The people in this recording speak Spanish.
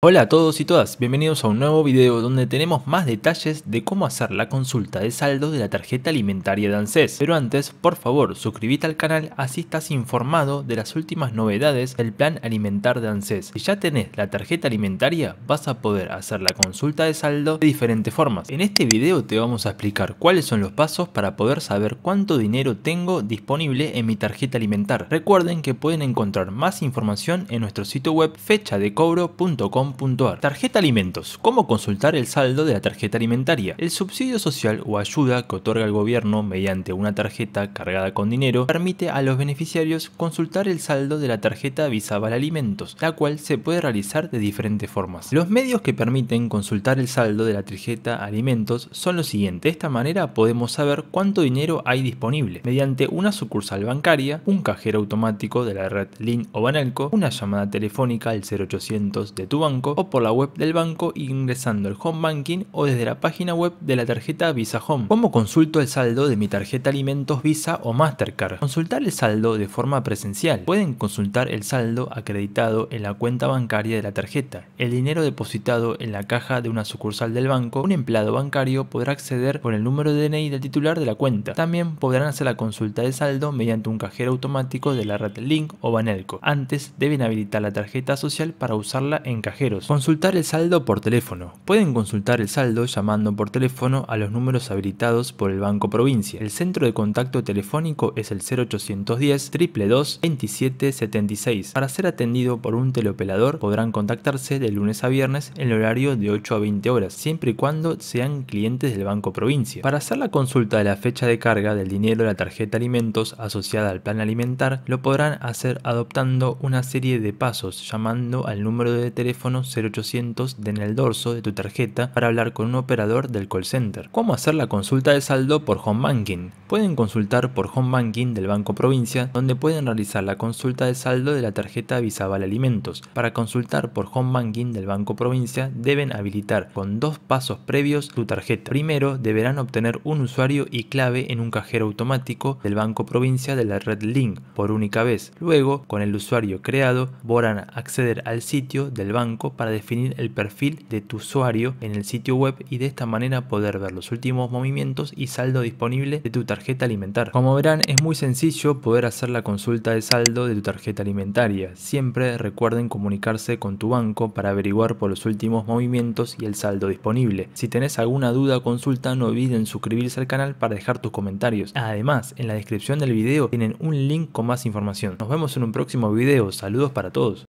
Hola a todos y todas, bienvenidos a un nuevo video donde tenemos más detalles de cómo hacer la consulta de saldo de la tarjeta alimentaria de ANSES. Pero antes, por favor, suscríbete al canal así estás informado de las últimas novedades del plan alimentar de ANSES. Si ya tenés la tarjeta alimentaria, vas a poder hacer la consulta de saldo de diferentes formas. En este video te vamos a explicar cuáles son los pasos para poder saber cuánto dinero tengo disponible en mi tarjeta alimentar. Recuerden que pueden encontrar más información en nuestro sitio web fechadecobro.com .ar. Tarjeta Alimentos. Cómo consultar el saldo de la tarjeta alimentaria. El subsidio social o ayuda que otorga el gobierno mediante una tarjeta cargada con dinero permite a los beneficiarios consultar el saldo de la tarjeta Visa Alimentos, la cual se puede realizar de diferentes formas. Los medios que permiten consultar el saldo de la tarjeta Alimentos son los siguientes. De esta manera podemos saber cuánto dinero hay disponible mediante una sucursal bancaria, un cajero automático de la red Link o Banalco, una llamada telefónica al 0800 de tu banco o por la web del banco ingresando el home banking o desde la página web de la tarjeta Visa Home. ¿Cómo consulto el saldo de mi tarjeta alimentos Visa o Mastercard? Consultar el saldo de forma presencial. Pueden consultar el saldo acreditado en la cuenta bancaria de la tarjeta, el dinero depositado en la caja de una sucursal del banco, un empleado bancario podrá acceder con el número de DNI del titular de la cuenta. También podrán hacer la consulta de saldo mediante un cajero automático de la red Link o Banelco. Antes deben habilitar la tarjeta social para usarla en cajero. Consultar el saldo por teléfono. Pueden consultar el saldo llamando por teléfono a los números habilitados por el Banco Provincia. El centro de contacto telefónico es el 0810 222 2776. Para ser atendido por un teleoperador podrán contactarse de lunes a viernes en el horario de 8 a 20 horas, siempre y cuando sean clientes del Banco Provincia. Para hacer la consulta de la fecha de carga del dinero de la tarjeta alimentos asociada al plan alimentar, lo podrán hacer adoptando una serie de pasos llamando al número de teléfono 0800 en el dorso de tu tarjeta para hablar con un operador del call center. ¿Cómo hacer la consulta de saldo por home banking? Pueden consultar por home banking del Banco Provincia, donde pueden realizar la consulta de saldo de la tarjeta Visaval Alimentos. Para consultar por home banking del Banco Provincia, deben habilitar con dos pasos previos tu tarjeta. Primero, deberán obtener un usuario y clave en un cajero automático del Banco Provincia de la red Link por única vez. Luego, con el usuario creado, podrán acceder al sitio del banco para definir el perfil de tu usuario en el sitio web y de esta manera poder ver los últimos movimientos y saldo disponible de tu tarjeta alimentar. Como verán es muy sencillo poder hacer la consulta de saldo de tu tarjeta alimentaria. Siempre recuerden comunicarse con tu banco para averiguar por los últimos movimientos y el saldo disponible. Si tenés alguna duda o consulta no olviden suscribirse al canal para dejar tus comentarios. Además en la descripción del video tienen un link con más información. Nos vemos en un próximo video. Saludos para todos.